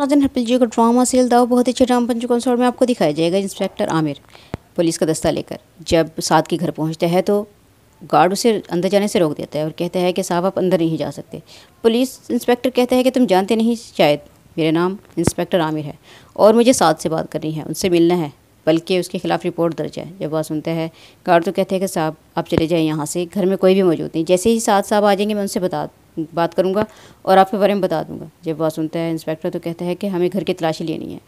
नाजन जी का drama seal दाव बहुत अच्छे ड्रामा पंचकुन सौर में आपको दिखाया जाएगा इंस्पेक्टर आमिर पुलिस का दस्ता लेकर जब साद के घर पहुँचता है तो गार्ड उसे अंदर जाने से रोक देता है और कहता है कि साहब आप अंदर नहीं जा सकते पुलिस इंस्पेक्टर कहता है कि तुम जानते नहीं शायद मेरा नाम इंस्पेक्टर आमिर है और मुझे साद से बात करनी है उनसे मिलना है बल्कि उसके खिलाफ़ रिपोर्ट दर्ज है जब वह सुनता है गार्ड तो कहते हैं कि साहब आप चले जाएँ यहाँ से घर में कोई भी मौजूद नहीं जैसे ही साथ साहब आ जाएंगे मैं उनसे बता बात करूँगा और आपके बारे में बता दूँगा जब बात सुनता है इंस्पेक्टर तो कहता है कि हमें घर की तलाशी लेनी है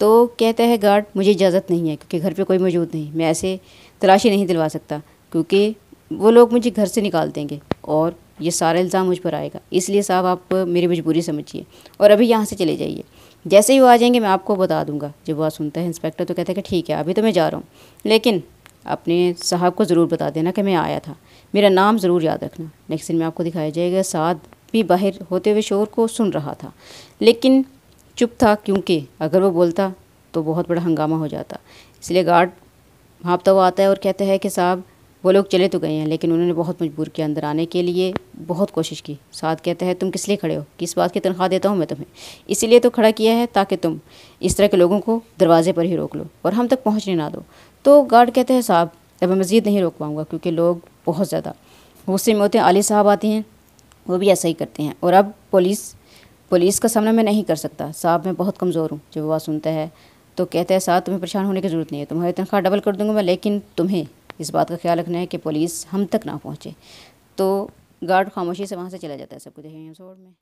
तो कहता है गार्ड मुझे इजाज़त नहीं है क्योंकि घर पे कोई मौजूद नहीं मैं ऐसे तलाशी नहीं दिलवा सकता क्योंकि वो लोग मुझे घर से निकाल देंगे और ये सारा इल्ज़ाम मुझ पर आएगा इसलिए साहब आप मेरी मजबूरी समझिए और अभी यहाँ से चले जाइए जैसे ही वो आ जाएंगे मैं आपको बता दूंगा जब वह सुनता है इंस्पेक्टर तो कहता है कि ठीक है अभी तो मैं जा रहा हूँ लेकिन अपने साहब को ज़रूर बता देना कि मैं आया था मेरा नाम ज़रूर याद रखना नेक्स्ट दिन में आपको दिखाया जाएगा साथ भी बाहर होते हुए शोर को सुन रहा था लेकिन चुप था क्योंकि अगर वो बोलता तो बहुत बड़ा हंगामा हो जाता इसलिए गार्ड भापता हाँ, हुआ आता है और कहता है कि साहब वो लोग चले तो गए हैं लेकिन उन्होंने बहुत मजबूर किया अंदर आने के लिए बहुत कोशिश की साथ कहते हैं तुम किस लिए खड़े हो किस बात की तनख्वाह देता हूँ मैं तुम्हें इसीलिए तो खड़ा किया है ताकि तुम इस तरह के लोगों को दरवाजे पर ही रोक लो और हम तक पहुँचने ना दो तो गार्ड कहते हैं साहब अब मैं मज़ीद नहीं रोक पाऊँगा क्योंकि लोग बहुत ज़्यादा गुस्से में होते हैं आलि साहब आते हैं वो भी ऐसा ही करते हैं और अब पुलिस पुलिस का सामना मैं नहीं कर सकता साहब मैं बहुत कमज़ोर हूँ जब वह सुनता है तो कहते हैं साहब तुम्हें परेशान होने की ज़रूरत नहीं है तुम्हारी तनख्वाह डबल कर दूँगा मैं लेकिन तुम्हें इस बात का ख्याल रखना है कि पुलिस हम तक ना पहुँचे तो गार्ड खामोशी से वहाँ से चला जाता है सबको देखेंगे में